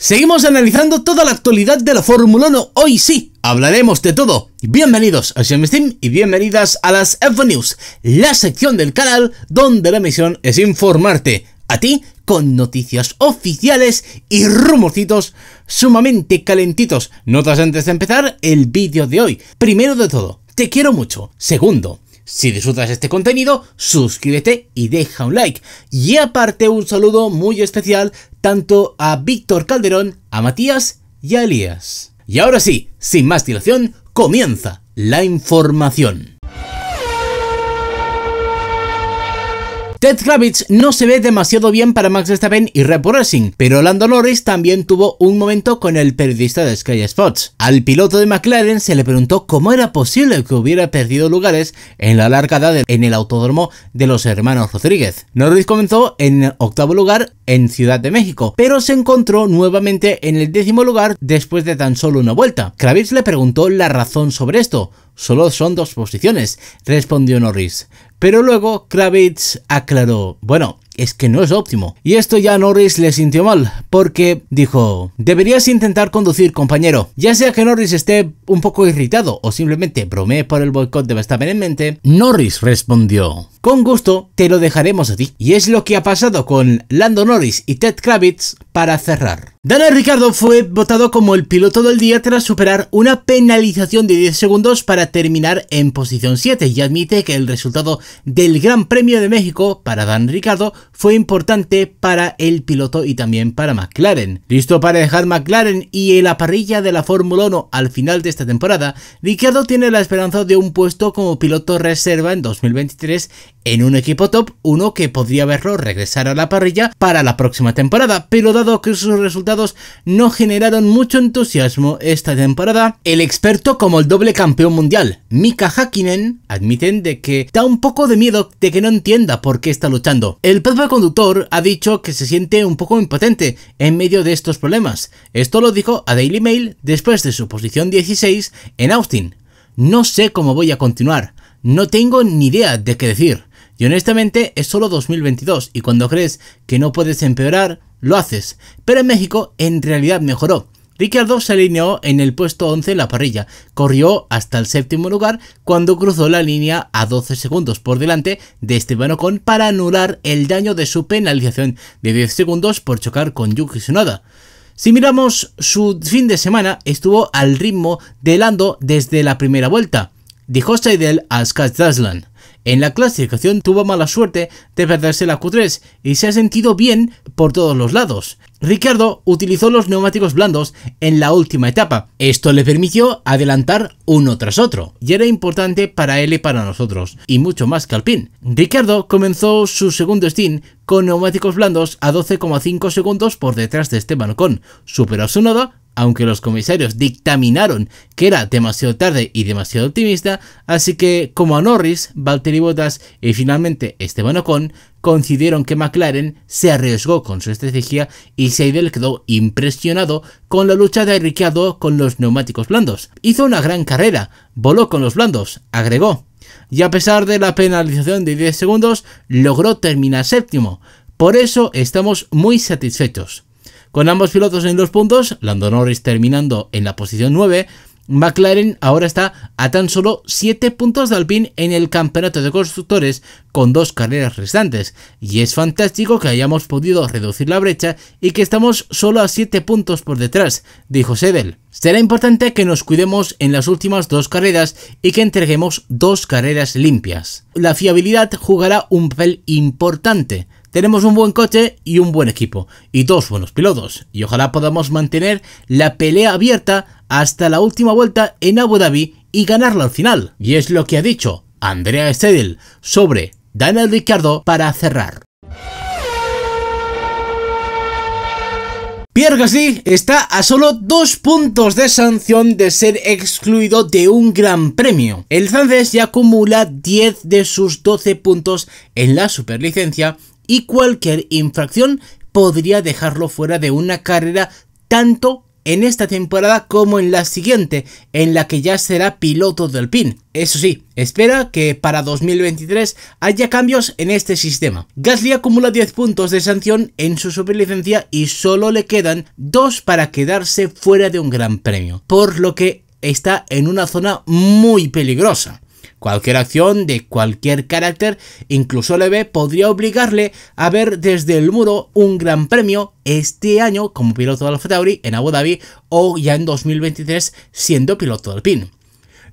Seguimos analizando toda la actualidad de la Fórmula 1. Hoy sí, hablaremos de todo. Bienvenidos a Steam y bienvenidas a las f News, la sección del canal donde la misión es informarte a ti con noticias oficiales y rumorcitos sumamente calentitos. Notas antes de empezar el vídeo de hoy. Primero de todo, te quiero mucho. Segundo, si disfrutas este contenido, suscríbete y deja un like. Y aparte un saludo muy especial tanto a Víctor Calderón, a Matías y a Elías. Y ahora sí, sin más dilación, comienza la información. Ted Kravitz no se ve demasiado bien para Max Verstappen y Red Racing, pero Lando Norris también tuvo un momento con el periodista de Sky Sports. Al piloto de McLaren se le preguntó cómo era posible que hubiera perdido lugares en la largada en el autódromo de los hermanos Rodríguez. Norris comenzó en octavo lugar en Ciudad de México, pero se encontró nuevamente en el décimo lugar después de tan solo una vuelta. Kravitz le preguntó la razón sobre esto, Solo son dos posiciones, respondió Norris. Pero luego Kravitz aclaró, bueno, es que no es óptimo. Y esto ya a Norris le sintió mal, porque dijo, deberías intentar conducir, compañero. Ya sea que Norris esté un poco irritado o simplemente bromee por el boicot de estar en mente, Norris respondió, con gusto te lo dejaremos a ti. Y es lo que ha pasado con Lando Norris y Ted Kravitz para cerrar. Daniel Ricardo fue votado como el piloto del día tras superar una penalización de 10 segundos para terminar en posición 7 y admite que el resultado del Gran Premio de México para Dan Ricardo fue importante para el piloto y también para McLaren. Listo para dejar McLaren y la parrilla de la Fórmula 1 al final de esta temporada, Ricardo tiene la esperanza de un puesto como piloto reserva en 2023 en un equipo top, uno que podría verlo regresar a la parrilla para la próxima temporada, pero dado que sus resultados no generaron mucho entusiasmo esta temporada, el experto como el doble campeón mundial, Mika Hakkinen, admiten de que da un poco de miedo de que no entienda por qué está luchando. El propio conductor ha dicho que se siente un poco impotente en medio de estos problemas. Esto lo dijo a Daily Mail después de su posición 16 en Austin. No sé cómo voy a continuar, no tengo ni idea de qué decir. Y honestamente es solo 2022 y cuando crees que no puedes empeorar, lo haces. Pero en México en realidad mejoró. Ricardo se alineó en el puesto 11 en la parrilla, corrió hasta el séptimo lugar cuando cruzó la línea a 12 segundos por delante de Esteban Ocon para anular el daño de su penalización de 10 segundos por chocar con Yuki Tsunoda. Si miramos su fin de semana, estuvo al ritmo de Lando desde la primera vuelta, dijo Seidel a Scott en la clasificación tuvo mala suerte de perderse la Q3 y se ha sentido bien por todos los lados. Ricardo utilizó los neumáticos blandos en la última etapa. Esto le permitió adelantar uno tras otro y era importante para él y para nosotros, y mucho más que Ricardo comenzó su segundo stint con neumáticos blandos a 12,5 segundos por detrás de Esteban balcón, superó su nodo aunque los comisarios dictaminaron que era demasiado tarde y demasiado optimista, así que como a Norris, Valtteri Bottas y finalmente Esteban Ocon coincidieron que McLaren se arriesgó con su estrategia y Seidel quedó impresionado con la lucha de Ricciardo con los neumáticos blandos. Hizo una gran carrera, voló con los blandos, agregó. Y a pesar de la penalización de 10 segundos, logró terminar séptimo. Por eso estamos muy satisfechos. Con ambos pilotos en los puntos, Lando Norris terminando en la posición 9, McLaren ahora está a tan solo 7 puntos de Alpine en el campeonato de constructores con dos carreras restantes y es fantástico que hayamos podido reducir la brecha y que estamos solo a 7 puntos por detrás, dijo Sedel. Será importante que nos cuidemos en las últimas dos carreras y que entreguemos dos carreras limpias. La fiabilidad jugará un papel importante tenemos un buen coche y un buen equipo, y dos buenos pilotos, y ojalá podamos mantener la pelea abierta hasta la última vuelta en Abu Dhabi y ganarla al final. Y es lo que ha dicho Andrea Stedel sobre Daniel Ricciardo para cerrar. Pierre Gasly está a solo dos puntos de sanción de ser excluido de un gran premio. El francés ya acumula 10 de sus 12 puntos en la superlicencia y cualquier infracción podría dejarlo fuera de una carrera tanto en esta temporada como en la siguiente, en la que ya será piloto del PIN. Eso sí, espera que para 2023 haya cambios en este sistema. Gasly acumula 10 puntos de sanción en su superlicencia y solo le quedan 2 para quedarse fuera de un gran premio, por lo que está en una zona muy peligrosa. Cualquier acción de cualquier carácter, incluso leve, podría obligarle a ver desde el muro un gran premio este año como piloto de AlphaTauri en Abu Dhabi o ya en 2023 siendo piloto del PIN.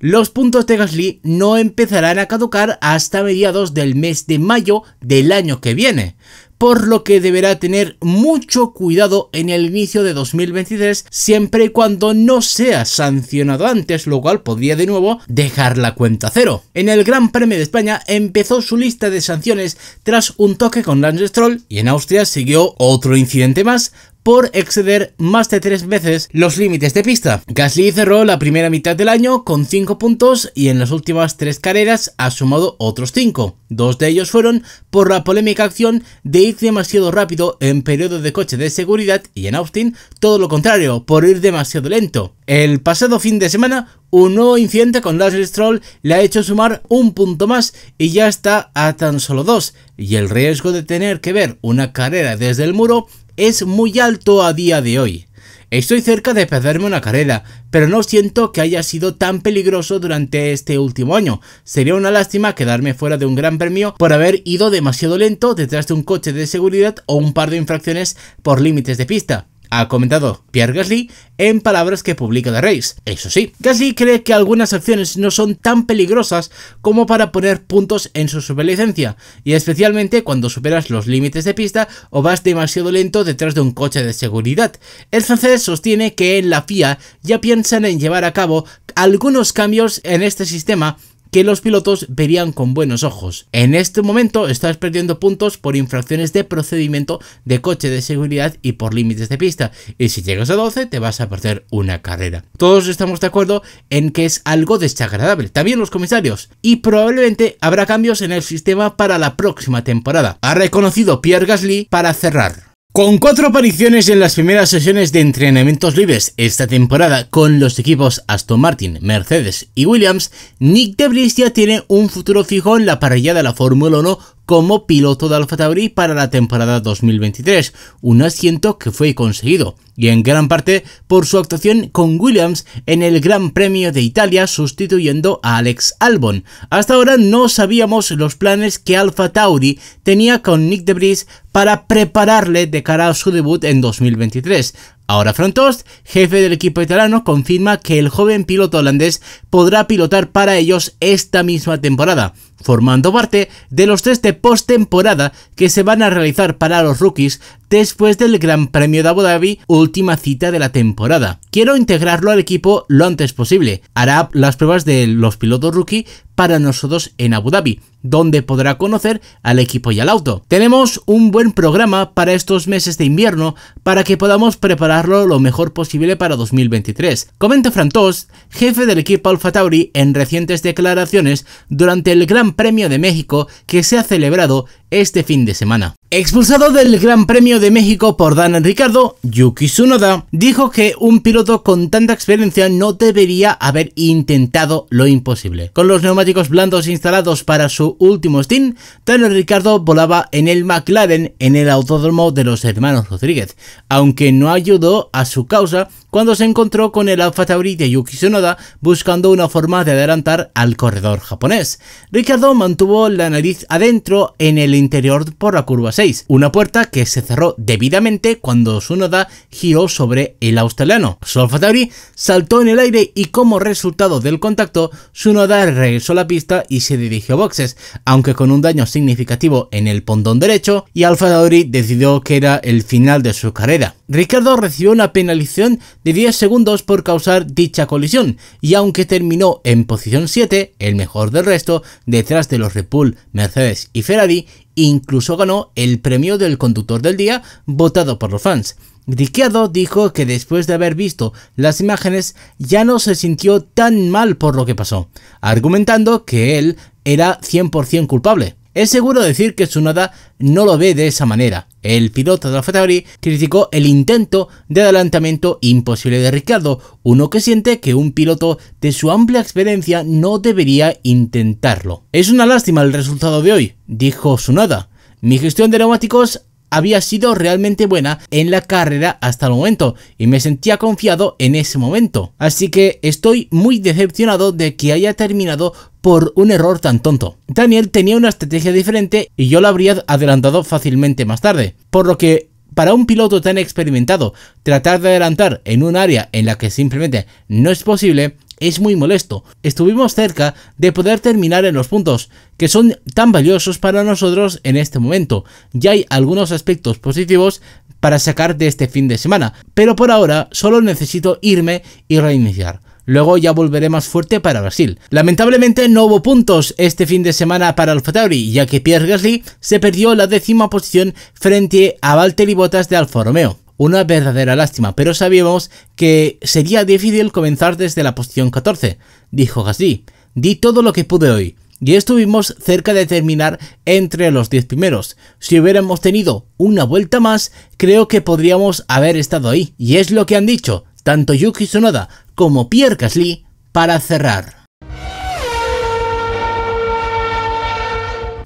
Los puntos de Gasly no empezarán a caducar hasta mediados del mes de mayo del año que viene por lo que deberá tener mucho cuidado en el inicio de 2023 siempre y cuando no sea sancionado antes, lo cual podría de nuevo dejar la cuenta cero. En el Gran Premio de España empezó su lista de sanciones tras un toque con Lance Stroll y en Austria siguió otro incidente más por exceder más de tres veces los límites de pista. Gasly cerró la primera mitad del año con 5 puntos y en las últimas tres carreras ha sumado otros 5. Dos de ellos fueron por la polémica acción de ir demasiado rápido en periodo de coche de seguridad y en Austin todo lo contrario, por ir demasiado lento. El pasado fin de semana un nuevo incidente con Lars Stroll le ha hecho sumar un punto más y ya está a tan solo dos, y el riesgo de tener que ver una carrera desde el muro es muy alto a día de hoy. Estoy cerca de perderme una carrera, pero no siento que haya sido tan peligroso durante este último año. Sería una lástima quedarme fuera de un gran premio por haber ido demasiado lento detrás de un coche de seguridad o un par de infracciones por límites de pista ha comentado Pierre Gasly en palabras que publica The Race. Eso sí, Gasly cree que algunas acciones no son tan peligrosas como para poner puntos en su superlicencia, y especialmente cuando superas los límites de pista o vas demasiado lento detrás de un coche de seguridad. El francés sostiene que en la FIA ya piensan en llevar a cabo algunos cambios en este sistema que los pilotos verían con buenos ojos. En este momento estás perdiendo puntos por infracciones de procedimiento de coche de seguridad y por límites de pista, y si llegas a 12 te vas a perder una carrera. Todos estamos de acuerdo en que es algo desagradable, también los comisarios, y probablemente habrá cambios en el sistema para la próxima temporada, ha reconocido Pierre Gasly para cerrar. Con cuatro apariciones en las primeras sesiones de entrenamientos libres esta temporada con los equipos Aston Martin, Mercedes y Williams, Nick Debris ya tiene un futuro fijo en la parrilla de la Fórmula 1 como piloto de Alfa Tauri para la temporada 2023, un asiento que fue conseguido y en gran parte por su actuación con Williams en el Gran Premio de Italia sustituyendo a Alex Albon. Hasta ahora no sabíamos los planes que Alfa Tauri tenía con Nick De Debris para prepararle de cara a su debut en 2023. Ahora Frontost, jefe del equipo italiano, confirma que el joven piloto holandés podrá pilotar para ellos esta misma temporada, formando parte de los test de postemporada que se van a realizar para los rookies después del Gran Premio de Abu Dhabi, última cita de la temporada. Quiero integrarlo al equipo lo antes posible. Hará las pruebas de los pilotos rookie para nosotros en Abu Dhabi, donde podrá conocer al equipo y al auto. Tenemos un buen programa para estos meses de invierno para que podamos prepararlo lo mejor posible para 2023. Comenta Frantos, jefe del equipo Alfa Tauri, en recientes declaraciones durante el Gran Premio de México que se ha celebrado este fin de semana. Expulsado del Gran Premio de México por Dan Ricardo, Yuki Tsunoda dijo que un piloto con tanta experiencia no debería haber intentado lo imposible. Con los neumáticos blandos instalados para su último stint, Dan Ricardo volaba en el McLaren en el autódromo de los hermanos Rodríguez, aunque no ayudó a su causa cuando se encontró con el alfa Tauri de Yuki Tsunoda buscando una forma de adelantar al corredor japonés. Ricardo mantuvo la nariz adentro en el interior por la curva 6, una puerta que se cerró debidamente cuando Tsunoda giró sobre el australiano. Su alfa Tauri saltó en el aire y como resultado del contacto, Tsunoda regresó a la pista y se dirigió a boxes, aunque con un daño significativo en el pondón derecho y alfa Tauri decidió que era el final de su carrera. Ricardo recibió una penalización de 10 segundos por causar dicha colisión, y aunque terminó en posición 7, el mejor del resto, detrás de los Red Mercedes y Ferrari, incluso ganó el premio del conductor del día votado por los fans. Ricciardo dijo que después de haber visto las imágenes ya no se sintió tan mal por lo que pasó, argumentando que él era 100% culpable. Es seguro decir que Tsunoda no lo ve de esa manera. El piloto de la Ferrari criticó el intento de adelantamiento imposible de Ricardo, uno que siente que un piloto de su amplia experiencia no debería intentarlo. Es una lástima el resultado de hoy, dijo Tsunoda. Mi gestión de neumáticos había sido realmente buena en la carrera hasta el momento y me sentía confiado en ese momento. Así que estoy muy decepcionado de que haya terminado por un error tan tonto. Daniel tenía una estrategia diferente y yo la habría adelantado fácilmente más tarde, por lo que para un piloto tan experimentado, tratar de adelantar en un área en la que simplemente no es posible es muy molesto. Estuvimos cerca de poder terminar en los puntos, que son tan valiosos para nosotros en este momento. Ya hay algunos aspectos positivos para sacar de este fin de semana, pero por ahora solo necesito irme y reiniciar. Luego ya volveré más fuerte para Brasil. Lamentablemente no hubo puntos este fin de semana para Tauri, ya que Pierre Gasly se perdió la décima posición frente a Valtteri Bottas de Alfa Romeo una verdadera lástima, pero sabíamos que sería difícil comenzar desde la posición 14, dijo Gasly. Di todo lo que pude hoy, y estuvimos cerca de terminar entre los 10 primeros. Si hubiéramos tenido una vuelta más, creo que podríamos haber estado ahí, y es lo que han dicho, tanto Yuki Sonoda como Pierre Gasly para cerrar.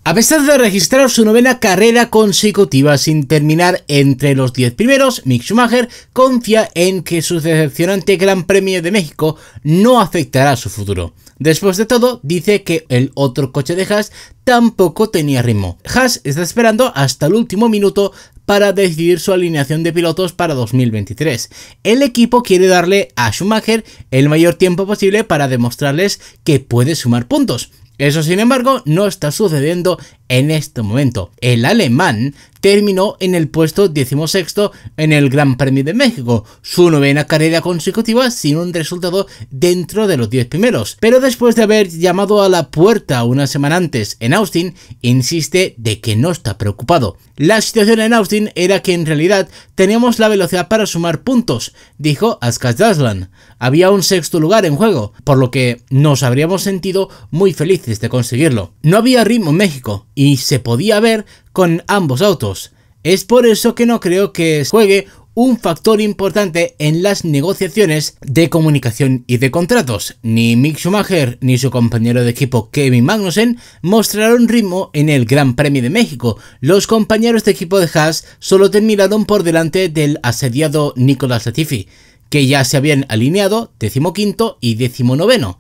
A pesar de registrar su novena carrera consecutiva sin terminar entre los 10 primeros, Mick Schumacher confía en que su decepcionante Gran Premio de México no afectará a su futuro. Después de todo, dice que el otro coche de Haas tampoco tenía ritmo. Haas está esperando hasta el último minuto para decidir su alineación de pilotos para 2023. El equipo quiere darle a Schumacher el mayor tiempo posible para demostrarles que puede sumar puntos. Eso sin embargo no está sucediendo en este momento. El alemán terminó en el puesto 16 en el Gran Premio de México, su novena carrera consecutiva sin un resultado dentro de los 10 primeros. Pero después de haber llamado a la puerta una semana antes en Austin, insiste de que no está preocupado. La situación en Austin era que en realidad teníamos la velocidad para sumar puntos, dijo Askaz Daslan. Había un sexto lugar en juego, por lo que nos habríamos sentido muy felices de conseguirlo. No había ritmo en México y se podía ver con ambos autos. Es por eso que no creo que juegue un factor importante en las negociaciones de comunicación y de contratos. Ni Mick Schumacher ni su compañero de equipo Kevin Magnussen mostraron ritmo en el Gran Premio de México. Los compañeros de equipo de Haas solo terminaron por delante del asediado Nicolas Latifi, que ya se habían alineado decimoquinto y decimonoveno.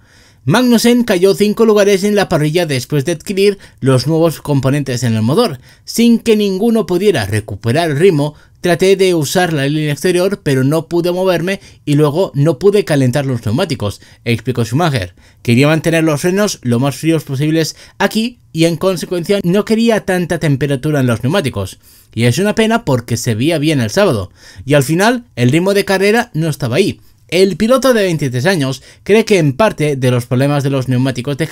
Magnussen cayó 5 lugares en la parrilla después de adquirir los nuevos componentes en el motor. Sin que ninguno pudiera recuperar el ritmo, traté de usar la línea exterior pero no pude moverme y luego no pude calentar los neumáticos, explicó Schumacher. Quería mantener los frenos lo más fríos posibles aquí y en consecuencia no quería tanta temperatura en los neumáticos. Y es una pena porque se veía bien el sábado. Y al final el ritmo de carrera no estaba ahí. El piloto de 23 años cree que en parte de los problemas de los neumáticos de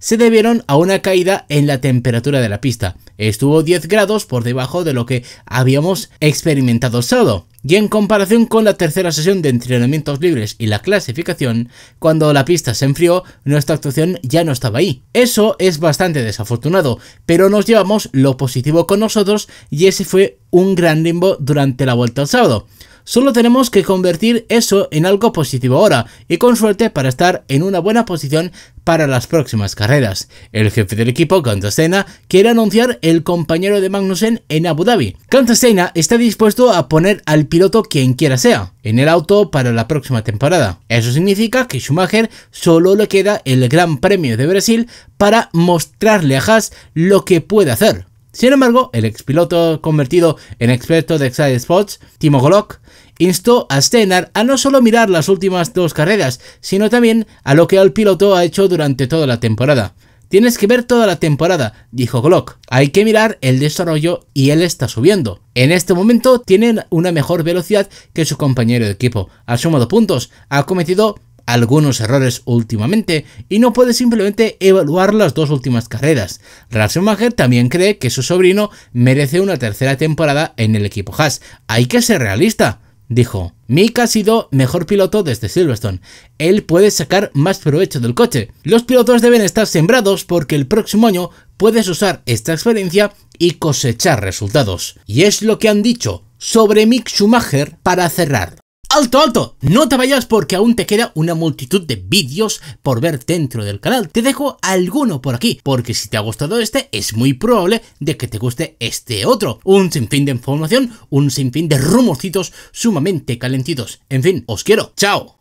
se debieron a una caída en la temperatura de la pista. Estuvo 10 grados por debajo de lo que habíamos experimentado sábado. Y en comparación con la tercera sesión de entrenamientos libres y la clasificación, cuando la pista se enfrió, nuestra actuación ya no estaba ahí. Eso es bastante desafortunado, pero nos llevamos lo positivo con nosotros y ese fue un gran limbo durante la vuelta al sábado. Solo tenemos que convertir eso en algo positivo ahora y con suerte para estar en una buena posición para las próximas carreras. El jefe del equipo, Cantasena, quiere anunciar el compañero de Magnussen en Abu Dhabi. Cantasena está dispuesto a poner al piloto quien quiera sea en el auto para la próxima temporada. Eso significa que Schumacher solo le queda el Gran Premio de Brasil para mostrarle a Haas lo que puede hacer. Sin embargo, el expiloto convertido en experto de Excited Spots, Timo Glock, instó a Steinar a no solo mirar las últimas dos carreras, sino también a lo que el piloto ha hecho durante toda la temporada. Tienes que ver toda la temporada, dijo Glock. Hay que mirar el desarrollo y él está subiendo. En este momento tienen una mejor velocidad que su compañero de equipo. Ha sumado puntos, ha cometido algunos errores últimamente y no puede simplemente evaluar las dos últimas carreras. Schumacher también cree que su sobrino merece una tercera temporada en el equipo Haas. Hay que ser realista, dijo. Mick ha sido mejor piloto desde Silverstone. Él puede sacar más provecho del coche. Los pilotos deben estar sembrados porque el próximo año puedes usar esta experiencia y cosechar resultados. Y es lo que han dicho sobre Mick Schumacher para cerrar. ¡Alto, alto! No te vayas porque aún te queda una multitud de vídeos por ver dentro del canal. Te dejo alguno por aquí, porque si te ha gustado este, es muy probable de que te guste este otro. Un sinfín de información, un sinfín de rumorcitos sumamente calentitos. En fin, os quiero. ¡Chao!